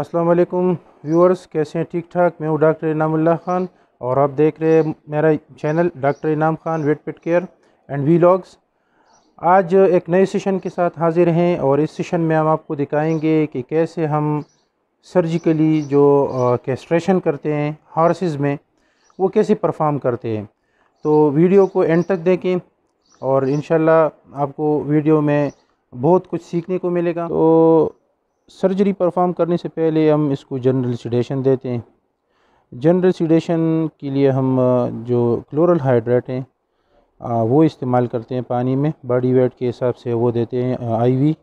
अस्सलाम वालेकुम व्यूअर्स कैसे हैं ठीक ठाक मैं हूँ डॉक्टर इनामुल्ला ख़ान और आप देख रहे हैं मेरा channel doctor Inam Khan vet pet care and vlogs आज एक नए सेशन के साथ हाज़िर हैं और इस सेशन में हम आपको दिखाएंगे कि कैसे हम सर्जिकली जो कैस्ट्रेशन करते हैं हॉर्सेस में वो कैसे परफॉर्म करते हैं तो वीडियो को एंड तक देखें और इन आपको वीडियो में बहुत कुछ सीखने को मिलेगा तो सर्जरी परफॉर्म करने से पहले हम इसको जनरल सीडेशन देते हैं जनरल सीडेशन के लिए हम जो क्लोरल हाइड्रेट हैं वो इस्तेमाल करते हैं पानी में बॉडी वेट के हिसाब से वो देते हैं आईवी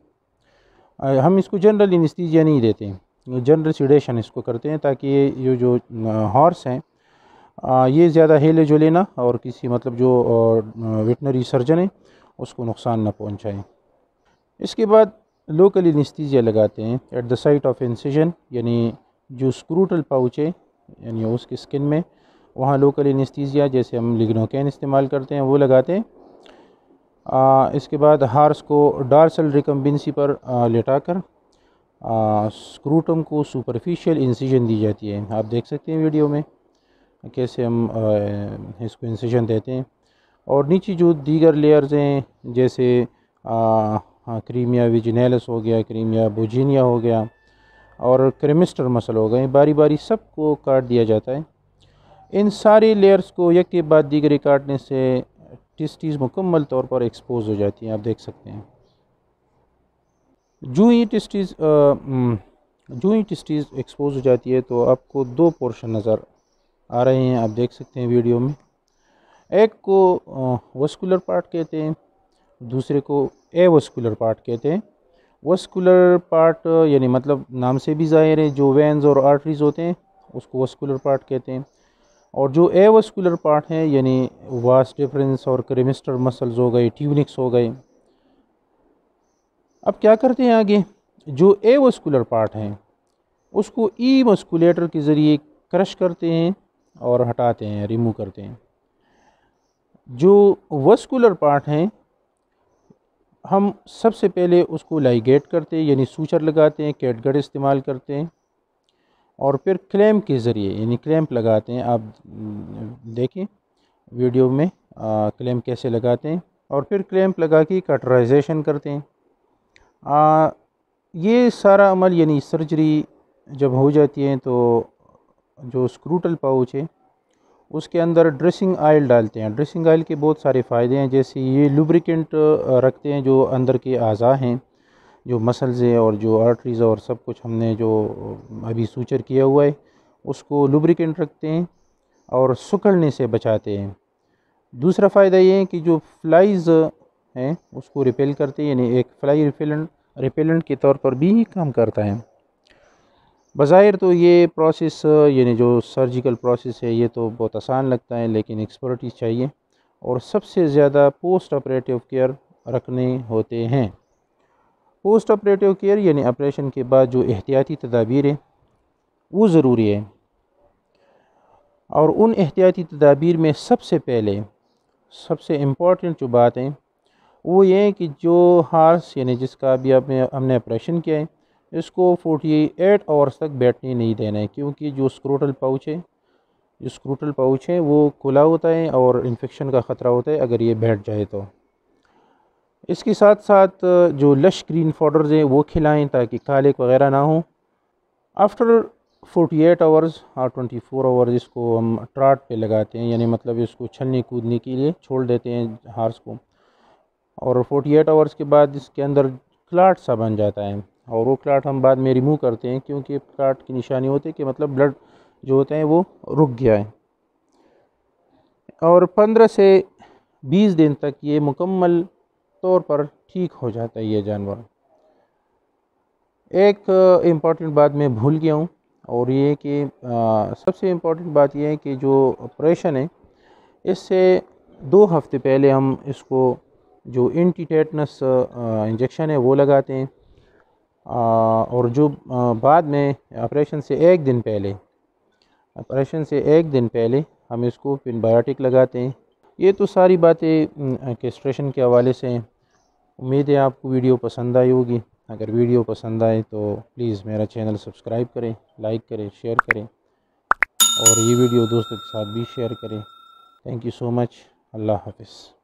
हम इसको जनरल इनस्तीजिया नहीं देते हैं जनरल सीडेशन इसको करते हैं ताकि ये जो हॉर्स हैं ये ज़्यादा हिले जुले ना और किसी मतलब जो वेटनरी सर्जन है उसको नुकसान ना पहुँचाएँ इसके बाद लोकली नस्तीजिया लगाते हैं at the site of incision यानी जो स्क्रूटल पाउच है यानी उसकी स्किन में वहाँ लोकली नस्तीजिया जैसे हम लिग्नोकैन इस्तेमाल करते हैं वो लगाते हैं आ, इसके बाद हार्स को डार्सल रिकम्बिनसी पर लेटाकर स्क्रूटम को सुपरफिशियल इंसिजन दी जाती है आप देख सकते हैं वीडियो में कैसे हम आ, इसको इंसिजन देते हैं और नीचे जो दीगर लेयर्स हैं जैसे आ, हाँ क्रीमिया विजनेलस हो गया क्रीमिया बुजीनिया हो गया और क्रेमिस्टर मसल हो गए बारी बारी सब को काट दिया जाता है इन सारी लेयर्स को एक के बाद दीगरे काटने से टिस्टीज़ मुकम्मल तौर पर एक्सपोज हो जाती हैं आप देख सकते हैं जो ही टिस्टीज़ जो ही टिस्टीज़ एक्सपोज हो जाती है तो आपको दो पोर्शन नज़र आ रहे हैं आप देख सकते हैं वीडियो में एक को वस्कुलर पार्ट कहते हैं दूसरे को ए वस्कुलर पार्ट कहते हैं वस्कुलर पार्ट यानी मतलब नाम से भी ज़ाहिर है जो वेंस और आर्टरीज होते हैं उसको वस्कुलर पार्ट कहते हैं और जो ए वस्कुलर पार्ट हैं यानी वास डिफरेंस और क्रेमिस्टर मसल्स हो गए ट्यूनिक्स हो गए अब क्या करते हैं आगे जो ए वस्कुलर पार्ट हैं उसको ई मस्कुलेटर के ज़रिए क्रश करते हैं और हटाते हैं रिमूव करते हैं जो वस्कुलर पार्ट हैं हम सबसे पहले उसको लाइगेट करते हैं यानी सूचर लगाते हैं कैटगट इस्तेमाल करते हैं और फिर क्लैम्प के ज़रिए यानी क्लैम्प लगाते हैं आप देखें वीडियो में क्लैम्प कैसे लगाते हैं और फिर क्लैम्प लगा के कटराइजेशन करते हैं आ, ये सारा अमल यानी सर्जरी जब हो जाती है तो जो स्क्रूटल पाउच है उसके अंदर ड्रेसिंग आयल डालते हैं ड्रेसिंग आयल के बहुत सारे फ़ायदे हैं जैसे ये लुब्रिकेंट रखते हैं जो अंदर के अज़ा हैं जो मसल्स हैं और जो आर्टरीज़ और सब कुछ हमने जो अभी सूचर किया हुआ है उसको लुब्रिकेंट रखते हैं और सुखड़ने से बचाते हैं दूसरा फ़ायदा ये है कि जो फ्लाइज़ हैं उसको रिपेल करते हैं यानी एक फ्लाई रिपेलेंट रिपेलेंट के तौर पर भी काम करता है बज़ाहिर तो ये प्रोसेस यानी जो सर्जिकल प्रोसेस है ये तो बहुत आसान लगता है लेकिन एक्सपर्टीज़ चाहिए और सबसे ज़्यादा पोस्ट ऑपरेटिव केयर रखने होते हैं पोस्ट ऑपरेटिव केयर यानी ऑपरेशन के बाद जो एहतियाती तदाबीर है वो ज़रूरी है और उन एहतियाती तदाबीर में सबसे पहले सबसे इम्पॉर्टेंट जो बात है वो ये कि जो हार्स यानी जिसका अभी आपने हमने ऑपरेशन किया है इसको 48 आवर्स तक बैठने नहीं देना है क्योंकि जो स्क्रोटल पाउच है जो स्क्रोटल पाउच है वो खुला होता है और इन्फेक्शन का ख़तरा होता है अगर ये बैठ जाए तो इसके साथ साथ जो लश ग्रीन पाउडर्स हैं वो खिलाएं ताकि कालिक वगैरह ना हो आफ्टर 48 आवर्स और 24 आवर्स इसको हम ट्राट पे लगाते हैं यानी मतलब इसको छलने कूदने के लिए छोड़ देते हैं हार्स को और 48 आवर्स के बाद इसके अंदर क्लाट सा बन जाता है और वो क्लाट हम बाद में रिमूव करते हैं क्योंकि क्लाट की निशानी होती है कि मतलब ब्लड जो होते हैं वो रुक गया है और पंद्रह से बीस दिन तक ये मुकम्मल तौर पर ठीक हो जाता है ये जानवर एक इम्पॉर्टेंट बात मैं भूल गया हूँ और ये कि सबसे इम्पॉर्टेंट बात यह है कि जो ऑपरेशन है इससे दो हफ्ते पहले हम इसको जो एंटी टेटनस इंजेक्शन है वो लगाते हैं और जो बाद में ऑपरेशन से एक दिन पहले ऑपरेशन से एक दिन पहले हम इसको बायोटिक लगाते हैं ये तो सारी बातें केस्ट्रेशन के हवाले से हैं उम्मीद है आपको वीडियो पसंद आई होगी अगर वीडियो पसंद आए तो प्लीज़ मेरा चैनल सब्सक्राइब करें लाइक करें शेयर करें और ये वीडियो दोस्तों के साथ भी शेयर करें थैंक यू सो मच अल्लाह हाफिज़